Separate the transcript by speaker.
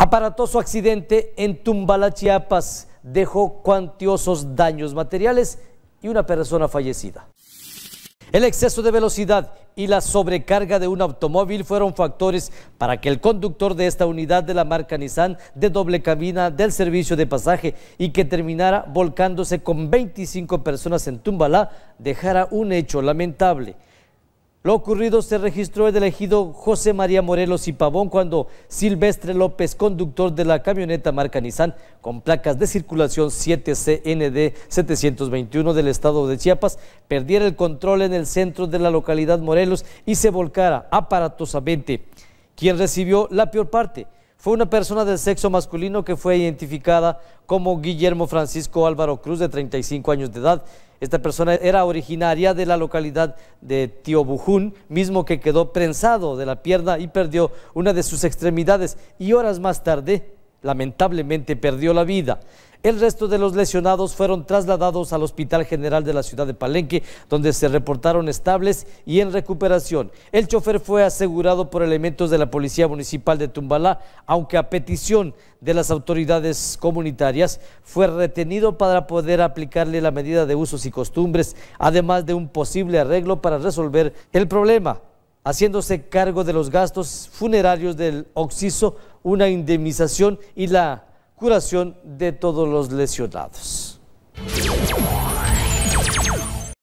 Speaker 1: Aparatoso accidente en Tumbala, Chiapas, dejó cuantiosos daños materiales y una persona fallecida. El exceso de velocidad y la sobrecarga de un automóvil fueron factores para que el conductor de esta unidad de la marca Nissan de doble cabina del servicio de pasaje y que terminara volcándose con 25 personas en Tumbalá dejara un hecho lamentable. Lo ocurrido se registró el ejido José María Morelos y Pavón cuando Silvestre López, conductor de la camioneta marca Nissan con placas de circulación 7CND 721 del estado de Chiapas, perdiera el control en el centro de la localidad Morelos y se volcara aparatosamente, quien recibió la peor parte fue una persona del sexo masculino que fue identificada como Guillermo Francisco Álvaro Cruz, de 35 años de edad. Esta persona era originaria de la localidad de Tiobujún, mismo que quedó prensado de la pierna y perdió una de sus extremidades y horas más tarde lamentablemente perdió la vida. El resto de los lesionados fueron trasladados al Hospital General de la ciudad de Palenque, donde se reportaron estables y en recuperación. El chofer fue asegurado por elementos de la Policía Municipal de Tumbalá, aunque a petición de las autoridades comunitarias fue retenido para poder aplicarle la medida de usos y costumbres, además de un posible arreglo para resolver el problema haciéndose cargo de los gastos funerarios del occiso, una indemnización y la curación de todos los lesionados.